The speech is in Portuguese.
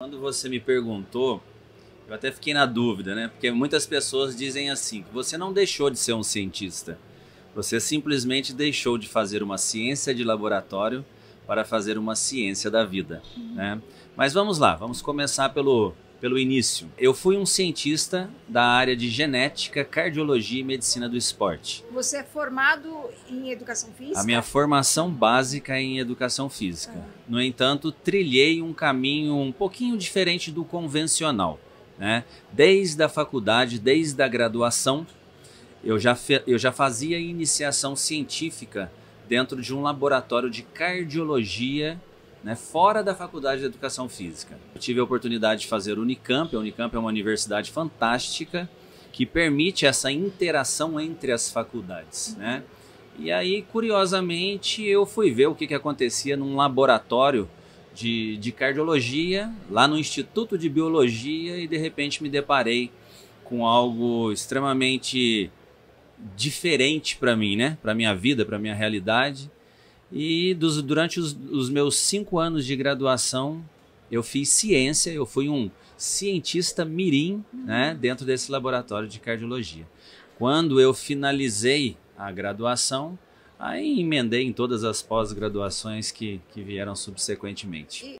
Quando você me perguntou, eu até fiquei na dúvida, né? Porque muitas pessoas dizem assim: que você não deixou de ser um cientista. Você simplesmente deixou de fazer uma ciência de laboratório para fazer uma ciência da vida, uhum. né? Mas vamos lá, vamos começar pelo pelo início. Eu fui um cientista da área de genética, cardiologia e medicina do esporte. Você é formado em educação física? A minha formação básica é em educação física. Ah. No entanto, trilhei um caminho um pouquinho diferente do convencional. Né? Desde a faculdade, desde a graduação, eu já, eu já fazia iniciação científica dentro de um laboratório de cardiologia né, fora da faculdade de educação física. Eu tive a oportunidade de fazer Unicamp, a Unicamp é uma universidade fantástica que permite essa interação entre as faculdades, uhum. né? E aí, curiosamente, eu fui ver o que, que acontecia num laboratório de, de cardiologia, lá no Instituto de Biologia, e de repente me deparei com algo extremamente diferente para mim, né? Para minha vida, para minha realidade e dos, durante os, os meus cinco anos de graduação, eu fiz ciência, eu fui um cientista mirim uhum. né, hum. dentro desse laboratório de cardiologia. Quando eu finalizei a graduação, aí emendei em todas as pós-graduações que, que vieram subsequentemente. E